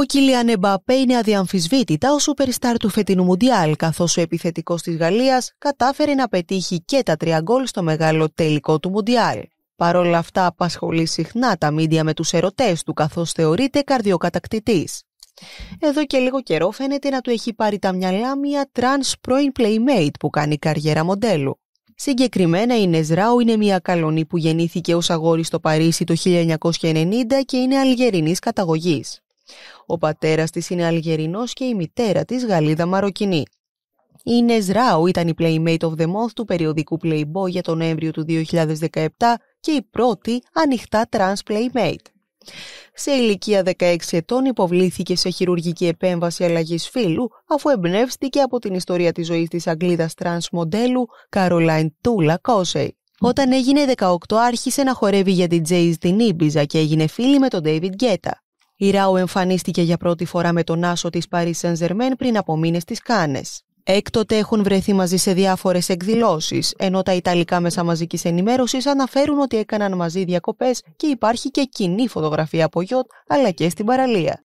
Ο Κίλιαν Εμπαπέ είναι αδιαμφισβήτητα ο στάρ του φετινού Μουντιάλ, καθώς ο επιθετικός της Γαλλίας κατάφερε να πετύχει και τα τρία γκολ στο μεγάλο τελικό του Μουντιάλ. Παρ' όλα αυτά, απασχολεί συχνά τα μίντια με τους ερωτές του, καθώς θεωρείται καρδιοκατακτητής. Εδώ και λίγο καιρό φαίνεται να του έχει πάρει τα μυαλά μια τράν' πρώην playmate που κάνει καριέρα μοντέλου. Συγκεκριμένα η Νεζράου είναι μια καλονή που γεννήθηκε ως αγόρι στο Παρίσι το 1990 και είναι αλγερινής καταγωγής. Ο πατέρας της είναι Αλγερινός και η μητέρα της Γαλλίδα Μαροκινή. Η Νεζράου ήταν η Playmate of the Month του περιοδικού Playboy για τον Νοέμβριο του 2017 και η πρώτη ανοιχτά trans Playmate. Σε ηλικία 16 ετών υποβλήθηκε σε χειρουργική επέμβαση αλλαγής φύλου αφού εμπνεύστηκε από την ιστορία της ζωής της Αγγλίδας τρανς μοντέλου Caroline Τούλα Κόσεϊ. Όταν έγινε 18 άρχισε να χορεύει για DJs την Ήμπιζα και έγινε φίλη με τον David Guetta. Η Ράου εμφανίστηκε για πρώτη φορά με τον άσο της Paris Saint-Germain πριν από μήνες στις Κάνες. Έκτοτε έχουν βρεθεί μαζί σε διάφορες εκδηλώσεις, ενώ τα Ιταλικά μέσα μαζικής ενημέρωσης αναφέρουν ότι έκαναν μαζί διακοπές και υπάρχει και κοινή φωτογραφία από γιότ αλλά και στην παραλία.